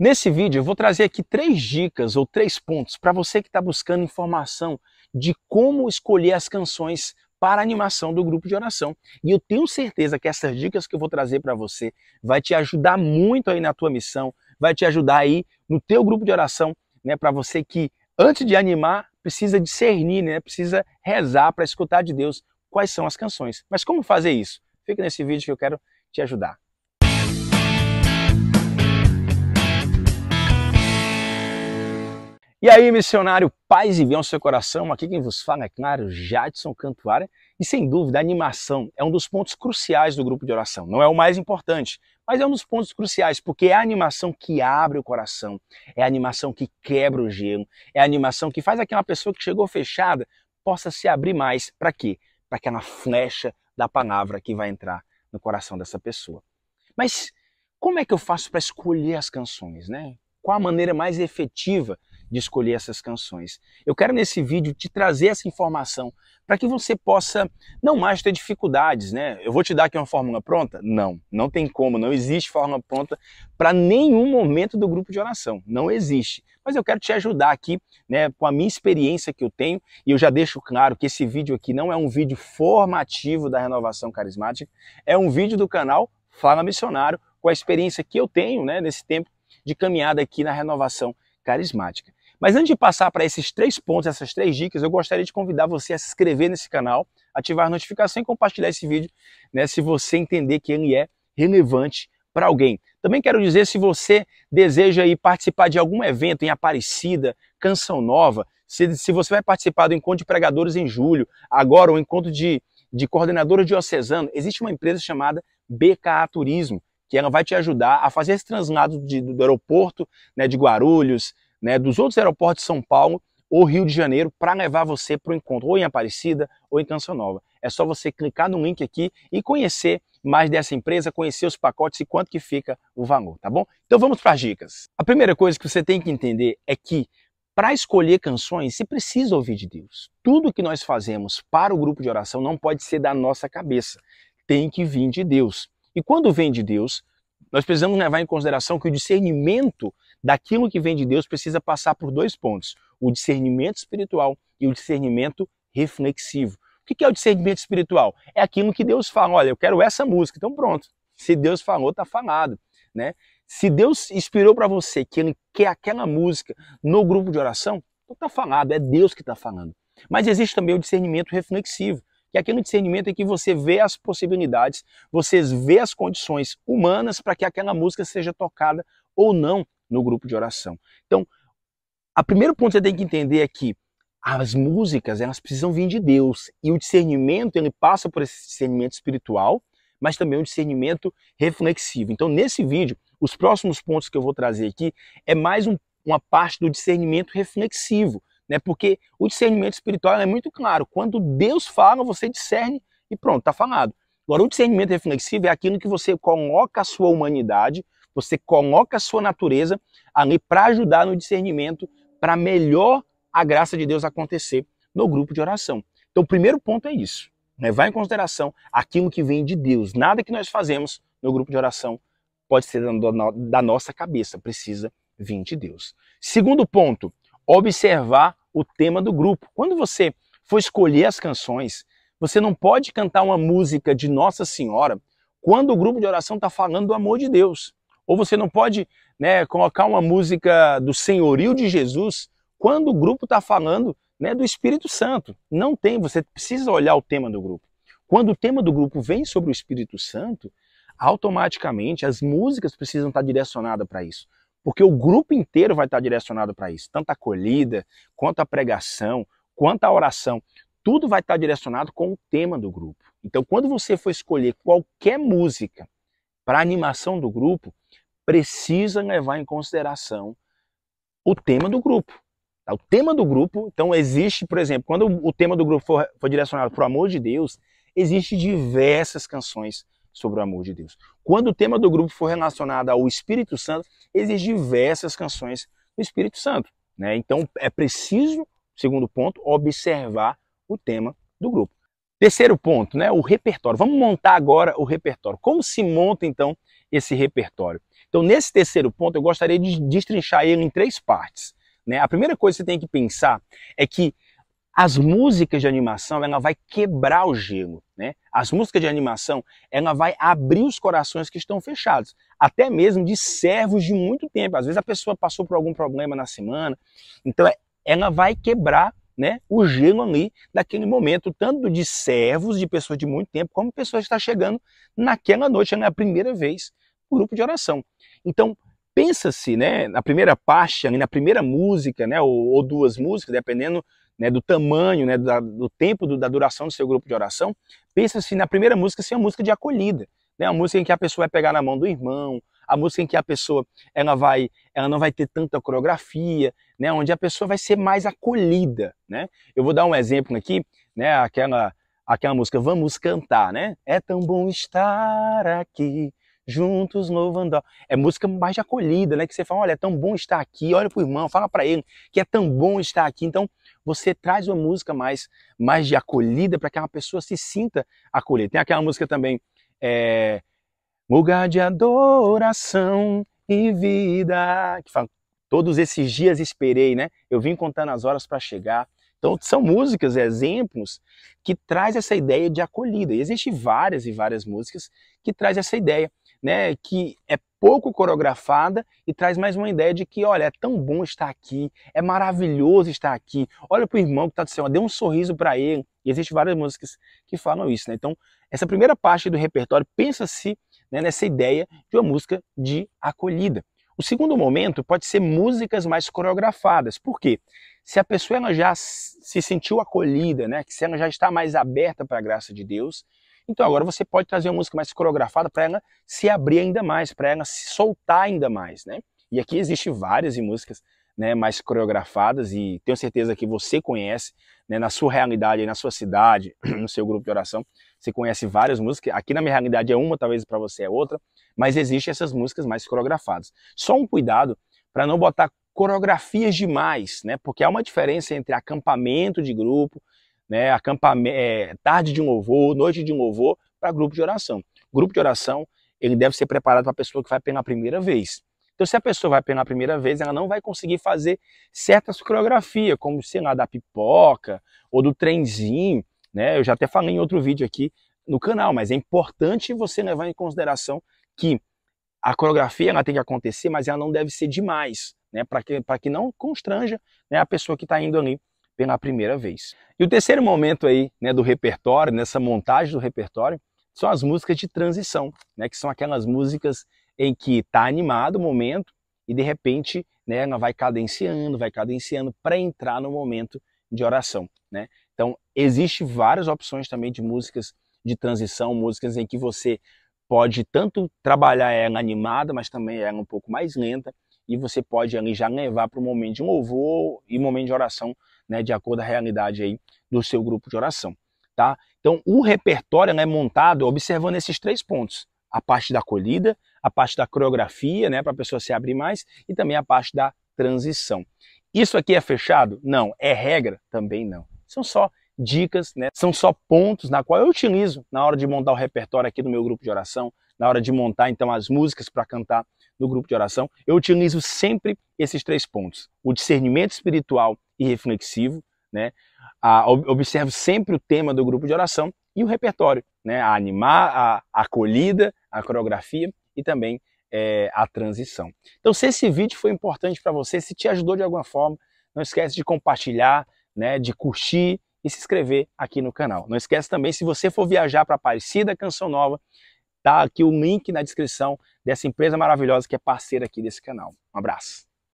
Nesse vídeo eu vou trazer aqui três dicas ou três pontos para você que está buscando informação de como escolher as canções para animação do grupo de oração. E eu tenho certeza que essas dicas que eu vou trazer para você vai te ajudar muito aí na tua missão, vai te ajudar aí no teu grupo de oração, né, para você que antes de animar precisa discernir, né, precisa rezar para escutar de Deus quais são as canções. Mas como fazer isso? Fica nesse vídeo que eu quero te ajudar. E aí, missionário, paz e bem ao seu coração. Aqui quem vos fala é, claro, Jadson Cantuária. E sem dúvida, a animação é um dos pontos cruciais do grupo de oração. Não é o mais importante, mas é um dos pontos cruciais, porque é a animação que abre o coração, é a animação que quebra o gelo, é a animação que faz aquela pessoa que chegou fechada possa se abrir mais. Para quê? Para aquela flecha da palavra que vai entrar no coração dessa pessoa. Mas como é que eu faço para escolher as canções, né? Qual a maneira mais efetiva de escolher essas canções. Eu quero nesse vídeo te trazer essa informação para que você possa não mais ter dificuldades, né? Eu vou te dar aqui uma fórmula pronta? Não, não tem como, não existe fórmula pronta para nenhum momento do grupo de oração, não existe. Mas eu quero te ajudar aqui, né, com a minha experiência que eu tenho, e eu já deixo claro que esse vídeo aqui não é um vídeo formativo da renovação carismática, é um vídeo do canal Fala Missionário, com a experiência que eu tenho, né, nesse tempo de caminhada aqui na renovação carismática. Mas antes de passar para esses três pontos, essas três dicas, eu gostaria de convidar você a se inscrever nesse canal, ativar a notificação e compartilhar esse vídeo, né, se você entender que ele é relevante para alguém. Também quero dizer se você deseja ir participar de algum evento em Aparecida, Canção Nova, se, se você vai participar do Encontro de Pregadores em julho, agora o Encontro de, de Coordenadora Diocesano, existe uma empresa chamada BKA Turismo, que ela vai te ajudar a fazer esse translado de, do aeroporto né, de Guarulhos, né, dos outros aeroportos de São Paulo ou Rio de Janeiro para levar você para o encontro, ou em Aparecida ou em Canção Nova. É só você clicar no link aqui e conhecer mais dessa empresa, conhecer os pacotes e quanto que fica o valor, tá bom? Então vamos para as dicas. A primeira coisa que você tem que entender é que para escolher canções, você precisa ouvir de Deus. Tudo que nós fazemos para o grupo de oração não pode ser da nossa cabeça. Tem que vir de Deus. E quando vem de Deus, nós precisamos levar em consideração que o discernimento daquilo que vem de Deus precisa passar por dois pontos: o discernimento espiritual e o discernimento reflexivo. O que é o discernimento espiritual? É aquilo que Deus fala: olha, eu quero essa música, então pronto. Se Deus falou, está falado. Né? Se Deus inspirou para você que Ele quer aquela música no grupo de oração, então está falado, é Deus que está falando. Mas existe também o discernimento reflexivo, que é aquele discernimento em que você vê as possibilidades, você vê as condições humanas para que aquela música seja tocada ou não no grupo de oração. Então, o primeiro ponto que você tem que entender é que as músicas elas precisam vir de Deus e o discernimento ele passa por esse discernimento espiritual, mas também um discernimento reflexivo. Então, nesse vídeo, os próximos pontos que eu vou trazer aqui é mais um, uma parte do discernimento reflexivo, né? Porque o discernimento espiritual é muito claro. Quando Deus fala, você discerne e pronto, está falado. Agora, o discernimento reflexivo é aquilo que você coloca a sua humanidade, você coloca a sua natureza ali para ajudar no discernimento, para melhor a graça de Deus acontecer no grupo de oração. Então, o primeiro ponto é isso. levar né? em consideração aquilo que vem de Deus. Nada que nós fazemos no grupo de oração pode ser da nossa cabeça, precisa vir de Deus. Segundo ponto, observar o tema do grupo. Quando você for escolher as canções, você não pode cantar uma música de Nossa Senhora quando o grupo de oração está falando do amor de Deus. Ou você não pode né, colocar uma música do senhorio de Jesus quando o grupo está falando né, do Espírito Santo. Não tem, você precisa olhar o tema do grupo. Quando o tema do grupo vem sobre o Espírito Santo, automaticamente as músicas precisam estar tá direcionadas para isso. Porque o grupo inteiro vai estar tá direcionado para isso. Tanto a acolhida, quanto a pregação, quanto a oração. Tudo vai estar tá direcionado com o tema do grupo. Então, quando você for escolher qualquer música para a animação do grupo, precisa levar em consideração o tema do grupo. Tá? O tema do grupo, então existe, por exemplo, quando o tema do grupo for, for direcionado para o amor de Deus, existe diversas canções sobre o amor de Deus. Quando o tema do grupo for relacionado ao Espírito Santo, existem diversas canções do Espírito Santo. Né? Então é preciso, segundo ponto, observar o tema do grupo. Terceiro ponto, né, o repertório. Vamos montar agora o repertório. Como se monta então esse repertório? Então, nesse terceiro ponto, eu gostaria de destrinchar ele em três partes. Né? A primeira coisa que você tem que pensar é que as músicas de animação ela vai quebrar o gelo, né? As músicas de animação ela vai abrir os corações que estão fechados, até mesmo de servos de muito tempo. Às vezes a pessoa passou por algum problema na semana, então é, ela vai quebrar né, o gelo ali daquele momento, tanto de servos, de pessoas de muito tempo, como pessoas que estão tá chegando naquela noite, na né, primeira vez, no grupo de oração. Então, pensa-se, né, na primeira parte, na primeira música, né, ou, ou duas músicas, dependendo né, do tamanho, né, da, do tempo, do, da duração do seu grupo de oração, pensa-se na primeira música ser assim, uma música de acolhida, né, uma música em que a pessoa vai pegar na mão do irmão, a música em que a pessoa ela vai, ela não vai ter tanta coreografia, né, onde a pessoa vai ser mais acolhida, né? Eu vou dar um exemplo aqui, né, aquela aquela música Vamos Cantar, né? É tão bom estar aqui juntos louvando. É música mais de acolhida, né? Que você fala, olha, é tão bom estar aqui, olha pro irmão, fala para ele que é tão bom estar aqui. Então, você traz uma música mais, mais de acolhida para que uma pessoa se sinta acolhida. Tem aquela música também, é, lugar de adoração e vida. Que fala, todos esses dias esperei, né? Eu vim contando as horas para chegar. Então são músicas, exemplos que traz essa ideia de acolhida. E existem várias e várias músicas que traz essa ideia, né? Que é pouco coreografada e traz mais uma ideia de que, olha, é tão bom estar aqui, é maravilhoso estar aqui. Olha pro irmão que está do céu, dê um sorriso para ele. E existem várias músicas que falam isso, né? Então essa primeira parte do repertório pensa se né, nessa ideia de uma música de acolhida. O segundo momento pode ser músicas mais coreografadas. Por quê? Se a pessoa ela já se sentiu acolhida, né, que se ela já está mais aberta para a graça de Deus, então agora você pode trazer uma música mais coreografada para ela se abrir ainda mais, para ela se soltar ainda mais, né? E aqui existem várias músicas né, mais coreografadas e tenho certeza que você conhece, né, na sua realidade, na sua cidade, no seu grupo de oração, você conhece várias músicas. Aqui na minha realidade é uma, talvez para você é outra, mas existem essas músicas mais coreografadas. Só um cuidado para não botar coreografias demais, né? Porque há uma diferença entre acampamento de grupo, né, acampamento, é, tarde de um louvor, noite de um louvor, para grupo de oração. Grupo de oração, ele deve ser preparado para a pessoa que vai pela primeira vez. Então, se a pessoa vai treinar a primeira vez, ela não vai conseguir fazer certas coreografias, como, sei lá, da pipoca ou do trenzinho, né? Eu já até falei em outro vídeo aqui no canal, mas é importante você levar em consideração que a coreografia ela tem que acontecer, mas ela não deve ser demais, né? Para que, que não constranja né, a pessoa que está indo ali pela primeira vez. E o terceiro momento aí, né, do repertório, nessa montagem do repertório, são as músicas de transição, né, que são aquelas músicas em que está animado o momento e de repente né, ela vai cadenciando, vai cadenciando para entrar no momento de oração. Né? Então, existe várias opções também de músicas de transição, músicas em que você pode tanto trabalhar ela animada, mas também ela um pouco mais lenta, e você pode ali já levar para o momento de um louvor e momento de oração, né, de acordo com a realidade aí do seu grupo de oração, tá? Então, o repertório é montado observando esses três pontos: a parte da acolhida, a parte da coreografia, né, para a pessoa se abrir mais, e também a parte da transição. Isso aqui é fechado? Não. É regra? Também não. São só dicas, né? São só pontos na qual eu utilizo na hora de montar o repertório aqui do meu grupo de oração, na hora de montar então as músicas para cantar no grupo de oração. Eu utilizo sempre esses três pontos: o discernimento espiritual e reflexivo, né? A, observo sempre o tema do grupo de oração e o repertório, né? A animar, a acolhida, a coreografia e também é, a transição. Então, se esse vídeo foi importante para você, se te ajudou de alguma forma, não esquece de compartilhar, né, de curtir e se inscrever aqui no canal. Não esquece também, se você for viajar para Aparecida Canção Nova, tá aqui o link na descrição dessa empresa maravilhosa que é parceira aqui desse canal. Um abraço.